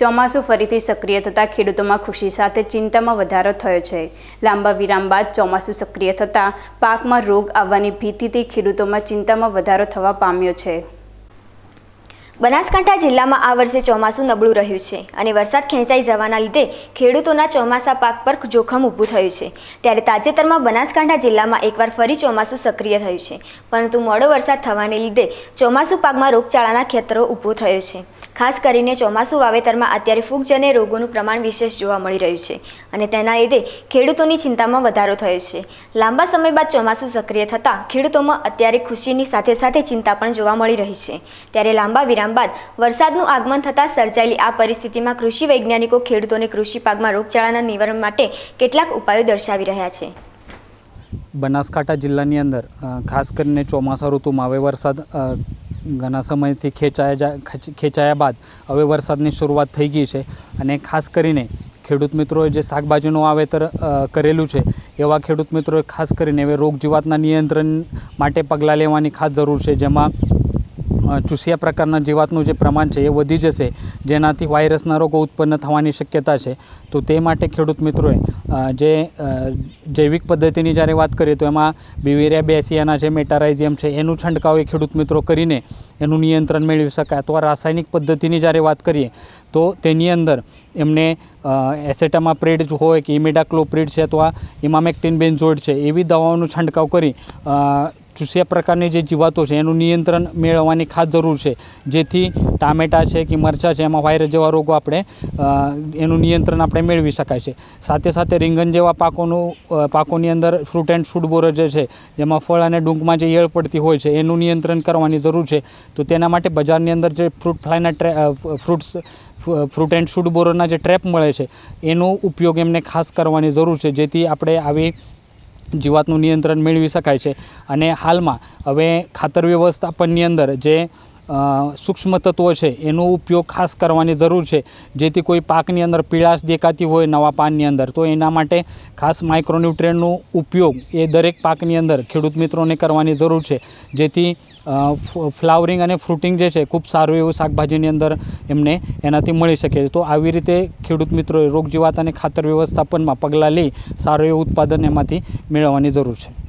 ચોમાસું ફરીથી સક્રિય થતાં ખેડૂતોમાં ખુશી સાથે ચિંતામાં વધારો થયો છે લાંબા વિરામ બાદ ચોમાસું સક્રિય થતાં પાકમાં રોગ આવવાની ભીતિથી ખેડૂતોમાં ચિંતામાં વધારો થવા પામ્યો છે બનાસકાંઠા જિલ્લામાં આ વર્ષે ચોમાસું નબળું રહ્યું છે અને વરસાદ ખેંચાઈ જવાના લીધે ખેડૂતોના ચોમાસા પાક પર જોખમ ઊભું થયું છે ત્યારે તાજેતરમાં બનાસકાંઠા જિલ્લામાં એકવાર ફરી ચોમાસું સક્રિય થયું છે પરંતુ મોડો વરસાદ થવાને લીધે ચોમાસું પાકમાં રોગચાળાના ખેતરો ઊભો થયો છે ખાસ કરીને ચોમાસું વાવેતરમાં અત્યારે ફૂગજન્ય રોગોનું પ્રમાણ વિશેષ જોવા મળી રહ્યું છે અને તેના લીધે ખેડૂતોની ચિંતામાં વધારો થયો છે લાંબા સમય બાદ ચોમાસું સક્રિય થતાં ખેડૂતોમાં અત્યારે ખુશીની સાથે સાથે ચિંતા પણ જોવા મળી રહી છે ત્યારે લાંબા વિરામ બાદ વરસાદનું આગમન થતાં સર્જાયેલી આ પરિસ્થિતિમાં કૃષિ વૈજ્ઞાનિકો ખેડૂતોને કૃષિ પાકમાં રોગચાળાના નિવારણ માટે કેટલાક ઉપાયો દર્શાવી રહ્યા છે બનાસકાંઠા જિલ્લાની અંદર ખાસ કરીને ચોમાસા ઋતુમાં હવે વરસાદ ઘણા સમયથી ખેંચાયા જા ખેંચાયા બાદ હવે વરસાદની શરૂઆત થઈ ગઈ છે અને ખાસ કરીને ખેડૂત મિત્રોએ જે શાકભાજીનું વાવેતર કરેલું છે એવા ખેડૂત મિત્રોએ ખાસ કરીને હવે રોગજીવાતના નિયંત્રણ માટે પગલાં લેવાની ખાસ જરૂર છે જેમાં ચૂસિયા પ્રકારના જીવાતનું જે પ્રમાણ છે એ વધી જશે જેનાથી વાયરસના રોગો ઉત્પન્ન થવાની શક્યતા છે તો તે માટે ખેડૂત મિત્રોએ જે જૈવિક પદ્ધતિની જ્યારે વાત કરીએ તો એમાં બિવેરિયા બેસિયાના જે મેટારાઇઝિયમ છે એનું છંટકાવ એ ખેડૂત મિત્રો કરીને એનું નિયંત્રણ મેળવી શકાય અથવા રાસાયણિક પદ્ધતિની જ્યારે વાત કરીએ તો તેની અંદર એમને એસેટામાં પ્રેડ હોય કે ઇમેડાક્લોપ્રિડ છે અથવા ઇમામેક્ટિન બેન્ઝોડ છે એવી દવાઓનો છંટકાવ કરી જે પ્રકારની જે જીવાતો છે એનું નિયંત્રણ મેળવવાની ખાસ જરૂર છે જેથી ટામેટાં છે કે મરચાં છે એમાં વાયરસ જેવા રોગો આપણે એનું નિયંત્રણ આપણે મેળવી શકાય છે સાથે સાથે રીંગણ જેવા પાકોનું પાકોની અંદર ફ્રૂટ એન્ડ ફૂડ બોર જે છે જેમાં ફળ અને ડુંકમાં જે ઈયળ પડતી હોય છે એનું નિયંત્રણ કરવાની જરૂર છે તો તેના માટે બજારની અંદર જે ફ્રૂટ ફ્લાયના ટ્રે ફ્રૂટ્સ ફ્રૂટ એન્ડ ફૂડ બોરોના જે ટ્રેપ મળે છે એનો ઉપયોગ એમને ખાસ કરવાની જરૂર છે જેથી આપણે આવી જીવાતનું નિયંત્રણ મેળવી શકાય છે અને હાલમાં હવે ખાતર વ્યવસ્થાપનની અંદર જે સૂક્ષ્મ તત્વો છે એનો ઉપયોગ ખાસ કરવાની જરૂર છે જેથી કોઈ પાકની અંદર પીળાશ દેખાતી હોય નવા પાનની અંદર તો એના માટે ખાસ માઇક્રોન્યુટ્રન્ટનો ઉપયોગ એ દરેક પાકની અંદર ખેડૂત મિત્રોને કરવાની જરૂર છે જેથી ફ્લાવરિંગ અને ફ્રૂટિંગ જે છે ખૂબ સારું એવું શાકભાજીની અંદર એમને એનાથી મળી શકે છે તો આવી રીતે ખેડૂત મિત્રોએ રોગજીવાત અને ખાતર વ્યવસ્થાપનમાં પગલાં લઈ સારું એવું ઉત્પાદન એમાંથી મેળવવાની જરૂર છે